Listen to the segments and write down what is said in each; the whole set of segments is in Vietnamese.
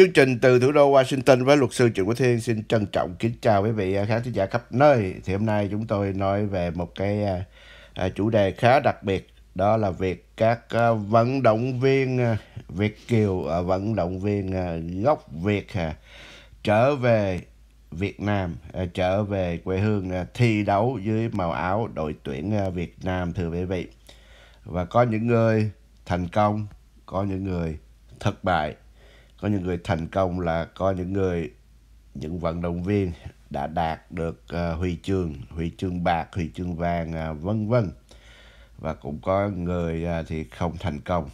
Chương trình từ thủ đô Washington với luật sư Trịnh Quốc Thiên xin trân trọng kính chào quý vị à, khán thính giả khắp nơi. Thì hôm nay chúng tôi nói về một cái à, à, chủ đề khá đặc biệt đó là việc các vận động viên Việt kiều vận động viên gốc Việt trở về Việt Nam trở về quê hương thi đấu dưới màu áo đội tuyển Việt Nam thưa quý vị. Và có những người thành công, có những người thất bại có những người thành công là có những người những vận động viên đã đạt được uh, huy chương huy chương bạc huy chương vàng uh, vân vân và cũng có người uh, thì không thành công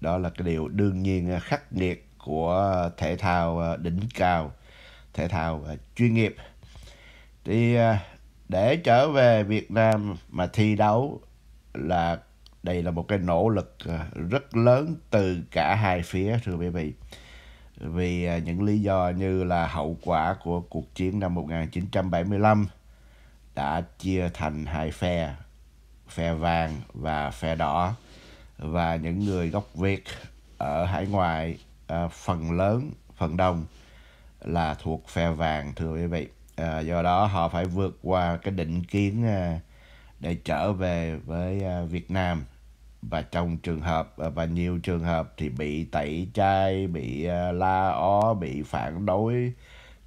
đó là cái điều đương nhiên uh, khắc nghiệt của thể thao uh, đỉnh cao thể thao uh, chuyên nghiệp thì uh, để trở về Việt Nam mà thi đấu là đây là một cái nỗ lực rất lớn từ cả hai phía thưa quý vị vì à, những lý do như là hậu quả của cuộc chiến năm 1975 đã chia thành hai phe, phe vàng và phe đỏ và những người gốc Việt ở hải ngoại à, phần lớn, phần đông là thuộc phe vàng thưa quý vị. À, do đó họ phải vượt qua cái định kiến à, để trở về với à, Việt Nam và trong trường hợp ờ, và nhiều trường hợp thì bị tẩy chay bị ờ, la ó bị phản đối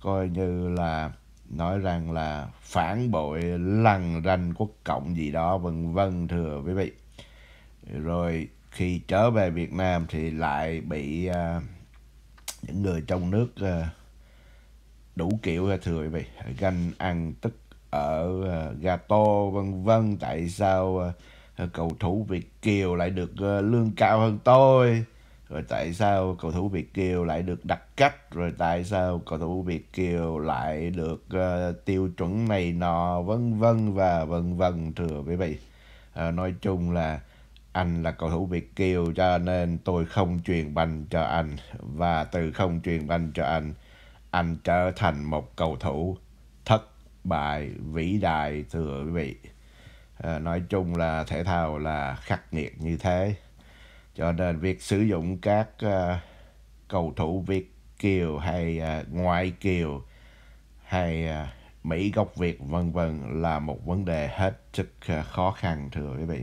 coi như là nói rằng là phản bội lằn ranh quốc cộng gì đó vân vân thưa quý vị rồi khi trở về Việt Nam thì lại bị ờ, những người trong nước đủ kiểu thưa quý vị ganh ăn tức ở gà gato vân vân tại sao uh, Ờ, cầu thủ Việt Kiều lại được ờ, lương cao hơn tôi rồi tại sao cầu thủ Việt Kiều lại được đặt cách rồi tại sao cầu thủ Việt Kiều lại được ờ, tiêu chuẩn này nọ vân vân và vân vân thưa quý vị nói chung là anh là cầu thủ Việt Kiều cho nên tôi không truyền banh cho anh và từ không truyền banh cho anh anh trở thành một cầu thủ thất bại vĩ đại thưa quý vị à, nói chung là thể thao là khắc nghiệt như thế cho nên việc sử dụng các à, cầu thủ việt kiều hay à, ngoại kiều hay à, mỹ gốc việt vân vân là một vấn đề hết sức à, khó khăn thưa quý vị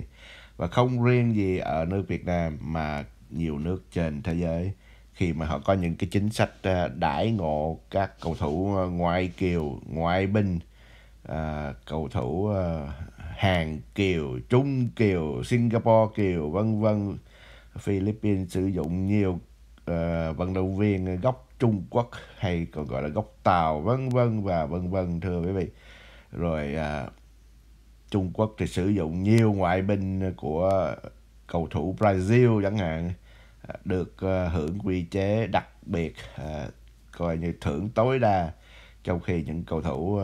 và không riêng gì ở nước việt nam mà nhiều nước trên thế giới khi mà họ có những cái chính sách đãi ngộ các cầu thủ ngoại kiều ngoại binh à, cầu thủ à, Hàn Kiều, Trung Kiều, Singapore Kiều vân vân. Philippines sử dụng nhiều uh, vận động viên gốc Trung Quốc hay còn gọi là gốc Tàu vân vân và vân vân thưa quý vị. Rồi uh, Trung Quốc thì sử dụng nhiều ngoại binh của cầu thủ Brazil chẳng hạn ờ, được hưởng quy chế đặc biệt coi như thưởng tối đa trong khi những cầu thủ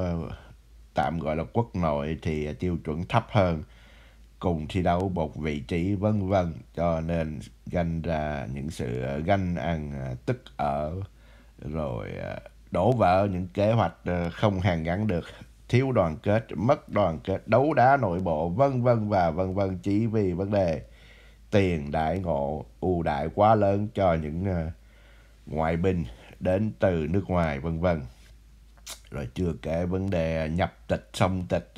tạm gọi là quốc nội thì tiêu chuẩn thấp hơn cùng thi đấu một vị trí vân vân cho nên ganh ra những sự ganh ăn à, tức ở rồi à, đổ vỡ những kế hoạch à, không hàn gắn được thiếu đoàn kết mất đoàn kết đấu đá nội bộ vân vân và vân vân chỉ vì vấn đề tiền đại ngộ ưu đại quá lớn cho những ngoại binh đến từ nước ngoài vân vân rồi chưa kể vấn đề à, nhập tịch xong tịch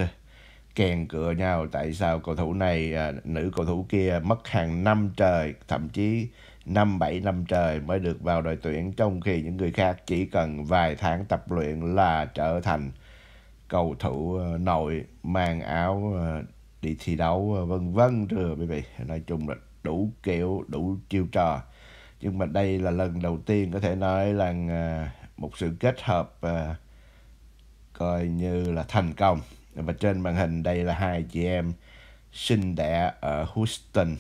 kèn cửa nhau tại sao cầu thủ này à, nữ cầu thủ kia mất hàng năm trời thậm chí năm bảy năm trời mới được vào đội tuyển trong khi những người khác chỉ cần vài tháng tập luyện là trở thành cầu thủ à, nội mang áo đi thi đấu vân vân thưa quý vị nói chung là đủ kiểu đủ chiêu trò nhưng mà đây là lần đầu tiên có thể nói là một sự kết hợp coi như là thành công và trên màn hình đây là hai chị em sinh đẻ ở Houston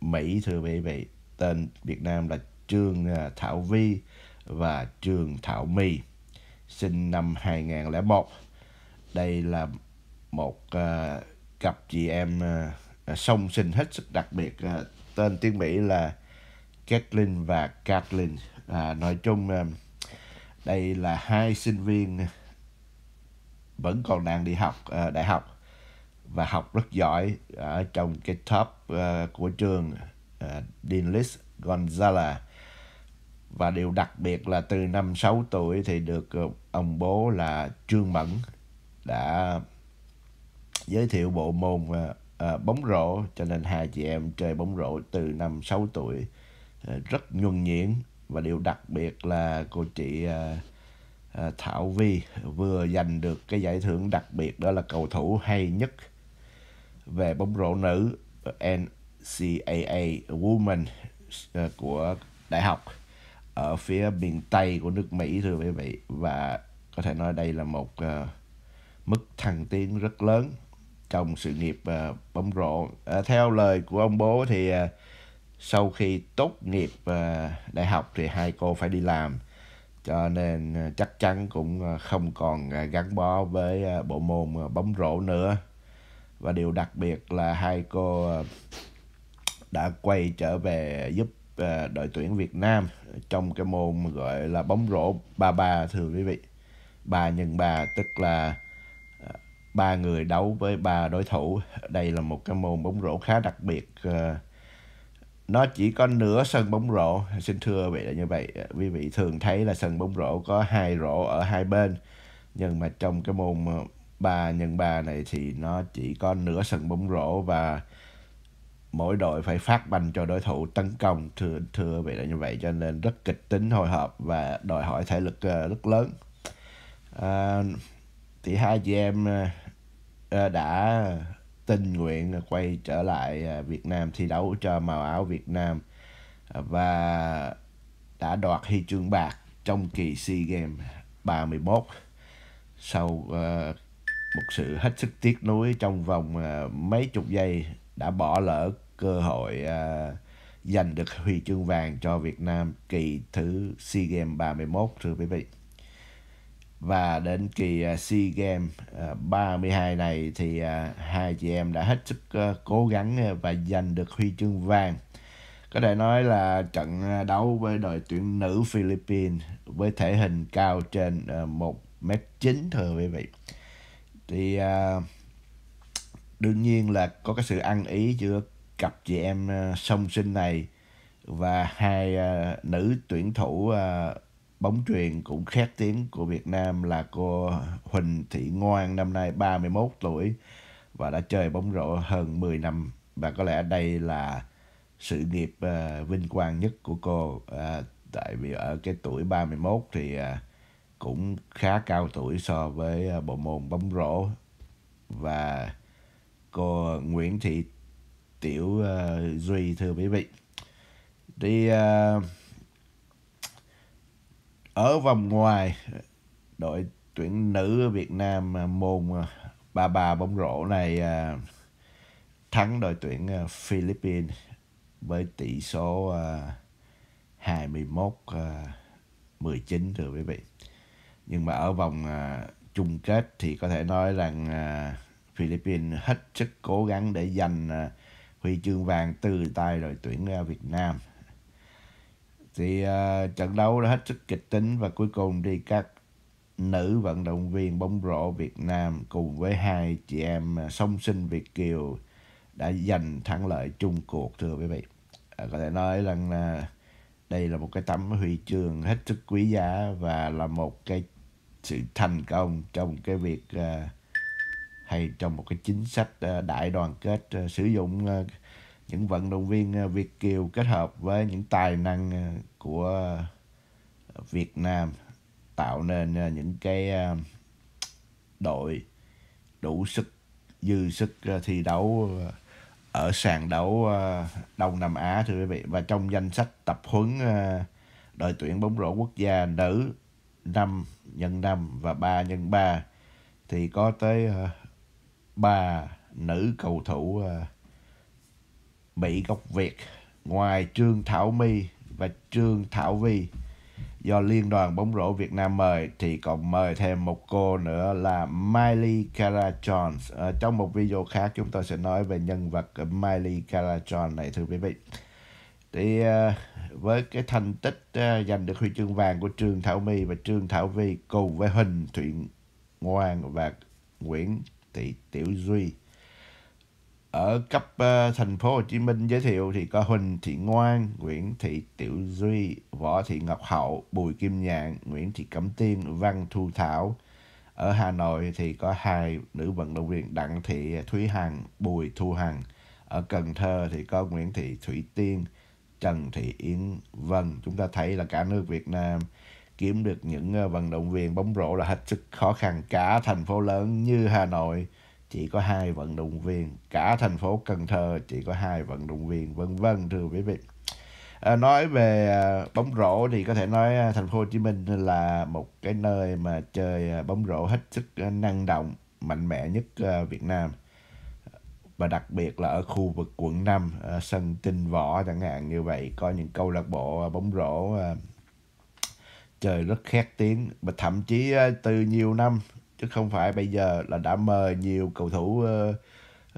Mỹ thưa quý vị tên Việt Nam là Trương à, Thảo Vi và Trương Thảo My sinh năm 2001 đây là một uh, cặp chị em uh, song sinh hết sức đặc biệt uh, tên tiếng Mỹ là Kathleen và Kathleen à, nói chung uh, đây là hai sinh viên vẫn còn đang đi học uh, đại học và học rất giỏi ở trong cái top uh, của trường uh, ờ, Dinlis Gonzala và điều đặc biệt là từ năm 6 tuổi thì được ông bố là Trương Mẫn đã giới thiệu bộ môn bóng rổ cho nên hai chị em chơi bóng rổ từ năm 6 tuổi rất nhuần nhuyễn và điều đặc biệt là cô chị uh, Ờ, Thảo Vi vừa giành được cái giải thưởng đặc biệt đó là cầu thủ hay nhất về bóng rổ nữ NCAA Women ờ, của đại học ở phía miền Tây của nước Mỹ thưa quý vị và có thể nói đây là một uh, mức thăng tiến rất lớn trong sự nghiệp uh, bóng rổ. Uh, theo lời của ông bố thì uh, sau khi tốt nghiệp uh, đại học thì hai cô phải đi làm cho nên ờ, chắc chắn cũng ờ, không còn ờ, gắn bó với bộ môn bóng rổ nữa và điều đặc biệt là hai cô đã quay trở về giúp đội tuyển Việt Nam trong cái môn gọi là bóng rổ ba ba thưa quý vị ba nhân ba tức là ba người đấu với ba đối thủ đây là một cái môn bóng rổ khá đặc biệt nó chỉ có nửa sân bóng rổ xin thưa vậy là như vậy quý vị thường thấy là sân bóng rổ có hai rổ ở hai bên nhưng mà trong cái môn 3 ờ, nhân 3 này thì nó chỉ có nửa sân bóng rổ và mỗi đội phải phát banh cho đối thủ tấn công thưa thưa vậy là như vậy cho nên rất kịch tính hồi hộp và đòi hỏi thể lực ờ, rất lớn à, thì hai chị em đã tình nguyện quay trở lại à, Việt Nam thi đấu cho màu áo Việt Nam à, và đã đoạt huy chương bạc trong kỳ SEA Games 31 sau à, một sự hết sức tiếc nuối trong vòng mấy chục giây đã bỏ lỡ cơ hội giành được huy chương vàng cho Việt Nam kỳ thứ SEA Games 31 thưa quý vị và đến kỳ à, SEA Games 32 à, này thì à, hai chị em đã hết sức cố gắng và giành được huy chương vàng. Có thể nói là trận đấu với đội tuyển nữ Philippines với thể hình cao trên 1 m chín thưa quý vị. Thì đương nhiên là có cái sự ăn ý giữa cặp chị em song sinh này và hai nữ tuyển thủ bóng truyền cũng khét tiếng của Việt Nam là cô Huỳnh Thị Ngoan năm nay 31 tuổi và đã chơi bóng rổ hơn 10 năm và có lẽ đây là sự nghiệp uh, vinh quang nhất của cô uh, tại vì ở cái tuổi 31 thì uh, cũng khá cao tuổi so với uh, bộ môn bóng rổ và cô Nguyễn Thị Tiểu uh, Duy thưa quý vị đi uh, ở vòng ngoài đội tuyển nữ Việt Nam à, môn à, ba bà bóng rổ này à, thắng đội tuyển Philippines với tỷ số 21 19 thưa quý vị. Nhưng mà ở vòng chung kết thì có thể nói rằng Philippines hết sức cố gắng để giành huy chương vàng từ tay đội tuyển Việt Nam thì uh, trận đấu đã hết sức kịch tính và cuối cùng thì các nữ vận động viên bóng rổ Việt Nam cùng với hai chị em à, song sinh Việt Kiều đã giành thắng lợi chung cuộc thưa quý vị à, có thể nói rằng là đây là một cái tấm huy chương hết sức quý giá và là một cái sự thành công trong cái việc uh, hay trong một cái chính sách uh, đại đoàn kết uh, sử dụng uh, những vận động viên à, Việt Kiều kết hợp với những tài năng à, của Việt Nam tạo nên à, những cái đội đủ sức dư sức thi đấu ở sàn đấu Đông Nam Á thưa quý vị và trong danh sách tập huấn đội tuyển bóng rổ quốc gia nữ 5 nhân 5 và 3 nhân 3 thì có tới ba nữ cầu thủ Mỹ gốc Việt ngoài Trương Thảo My và Trương Thảo Vi do Liên đoàn bóng rổ Việt Nam mời thì còn mời thêm một cô nữa là Miley Cara Jones. À, ờ, trong một video khác chúng tôi sẽ nói về nhân vật Miley Cara Jones này thưa quý vị. Thì à, với cái thành tích à, giành được huy chương vàng của Trương Thảo My và Trương Thảo Vi cùng với Huỳnh Thụy Ngoan và Nguyễn Thị Tiểu Duy ở cấp uh, thành phố Hồ Chí Minh giới thiệu thì có Huỳnh Thị Ngoan, Nguyễn Thị Tiểu Duy, Võ Thị Ngọc Hậu, Bùi Kim Nhạn, Nguyễn Thị Cẩm Tiên, Văn Thu Thảo. Ở Hà Nội thì có hai nữ vận động viên Đặng Thị Thúy Hằng, Bùi Thu Hằng. Ở Cần Thơ thì có Nguyễn Thị Thủy Tiên, Trần Thị Yến Vân. Chúng ta thấy là cả nước Việt Nam kiếm được những ờ, vận động viên bóng rổ là hết sức khó khăn cả thành phố lớn như Hà Nội, chỉ có hai vận động viên cả thành phố Cần Thơ chỉ có hai vận động viên vân vân thưa quý vị à, nói về à, bóng rổ thì có thể nói à, thành phố Hồ Chí Minh là một cái nơi mà chơi à, bóng rổ hết sức năng động mạnh mẽ nhất Việt Nam và đặc biệt là ở khu vực quận 5 sân Tinh Võ chẳng hạn như vậy có những câu lạc bộ bóng rổ chơi rất khét tiếng và thậm chí từ nhiều năm chứ không phải bây giờ là đã mời nhiều cầu thủ ờ,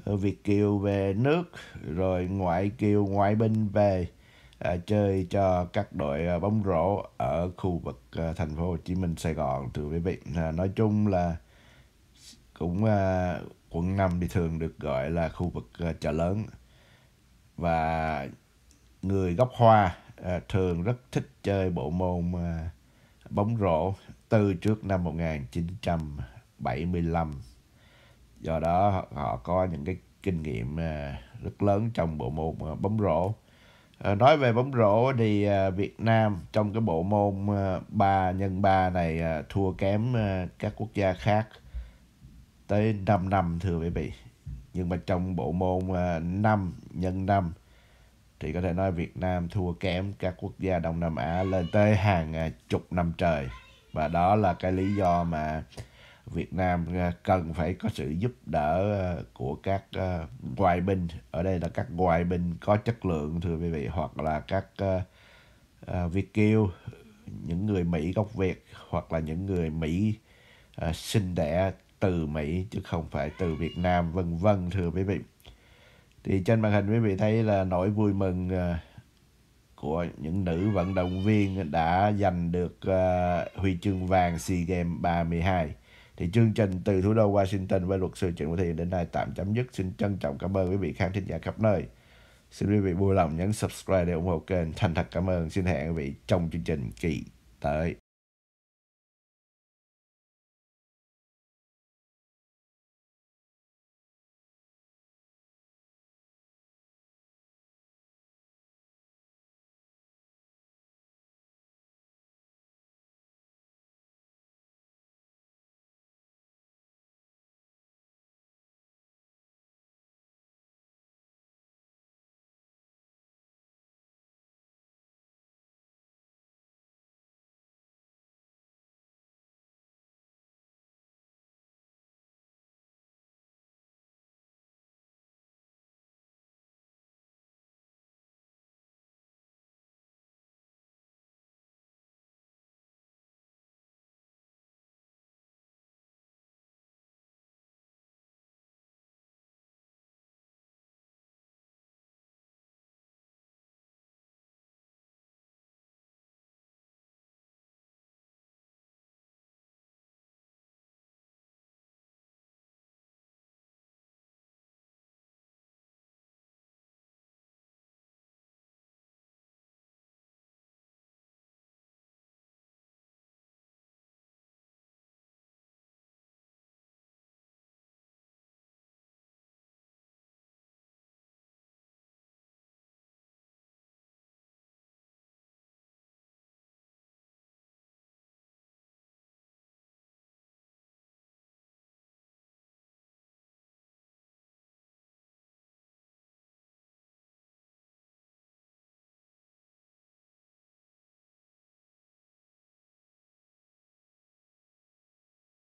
ờ, Việt kiều về nước rồi ngoại kiều ngoại binh về uh, chơi cho các đội bóng rổ ở khu vực uh, thành phố Hồ Chí Minh Sài Gòn thưa quý vị uh, nói chung là cũng uh, quận 5 thì thường được gọi là khu vực uh, chợ lớn và người gốc hoa uh, thường rất thích chơi bộ môn uh, bóng rổ từ trước năm 1975. Do đó họ, có những cái kinh nghiệm ờ, rất lớn trong bộ môn ờ, bóng rổ. Ờ, nói về bóng rổ thì Việt Nam trong cái bộ môn 3 nhân 3 này thua kém các quốc gia khác tới 5 năm thưa quý vị. Nhưng mà trong bộ môn 5 x 5 thì có thể nói Việt Nam thua kém các quốc gia Đông Nam Á lên tới hàng à, chục năm trời và đó là cái lý do mà Việt Nam à, cần phải có sự giúp đỡ à, của các ngoại binh ở đây là các ngoại binh có chất lượng thưa quý vị hoặc là các Việt kiều những người Mỹ gốc Việt hoặc là những người Mỹ sinh đẻ từ Mỹ chứ không phải từ Việt Nam vân vân thưa quý vị thì trên màn hình quý vị thấy là nỗi vui mừng ờ, của những nữ vận động viên đã giành được ờ, huy chương vàng SEA Games 32. Thì chương trình từ thủ đô Washington với luật sư Trịnh Quốc Thiện đến đây tạm chấm dứt. Xin trân trọng cảm ơn quý vị khán thính giả khắp nơi. Xin quý vị vui lòng nhấn subscribe để ủng hộ kênh. Thành thật cảm ơn. Xin hẹn quý vị trong chương trình kỳ tới.